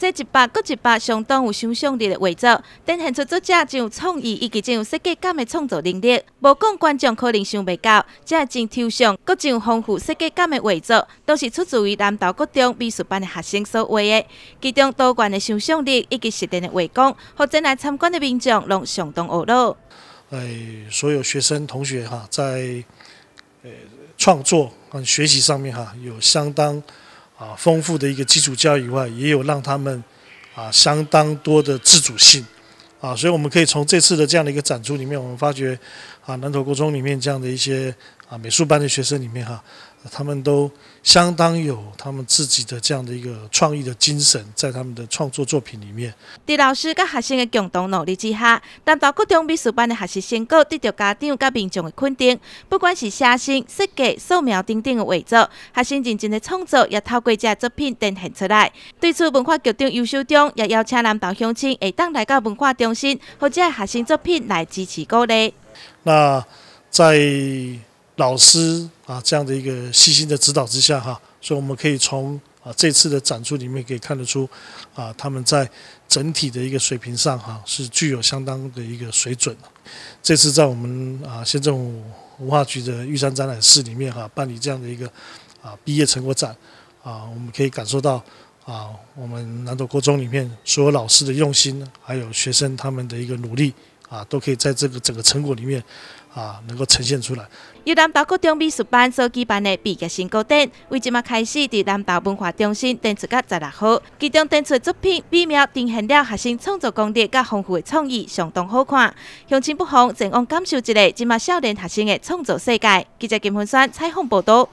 这一百、各一百，相当有想象力的画作，展现出作者真有创意以及真有设计感的创作能力。无讲观众可能想未到，这真抽象、各种丰富设计感的画作，都是出自于南投国中美术班的学生所画的。其中多元的想象力以及实践的画功，或者来参观的民众，拢相当奥到。哎，所有学生同学哈，在呃创作和学习上面哈，有相当。啊，丰富的一个基础教育以外，也有让他们啊相当多的自主性啊，所以我们可以从这次的这样的一个展出里面，我们发觉啊，南投国中里面这样的一些。啊，美术班的学生里面哈，他们都相当有他们自己的这样的一个创意的精神，在他们的创作作品里面。在老师跟学生的共同努力之下，南投高中美术班的学习成果得到家长跟民众的肯定。不管是写生、设计、素描、等等的画作，学生认真的创作，也透过这作品展现出来。对此，文化局长优秀中也邀请南投乡亲会当来到文化中心，或者学生作品来支持鼓励。那在老师啊，这样的一个细心的指导之下哈，所以我们可以从啊这次的展出里面可以看得出，啊他们在整体的一个水平上哈是具有相当的一个水准。这次在我们啊县政府文化局的玉山展览室里面哈办理这样的一个啊毕业成果展啊，我们可以感受到啊我们南投国中里面所有老师的用心，还有学生他们的一个努力。啊，都可以在这个整个成果里面，啊，能够呈现出来。由南岛国中美术班、所举办的毕业成果展，为即马开始伫南岛文化中心展出到十六号。其中展出作品微妙、定现了学生创作功力，甲丰富的创意相当好看。乡亲不妨前往感受一下即马少年学生的创作世界。记者金凤山采访报道。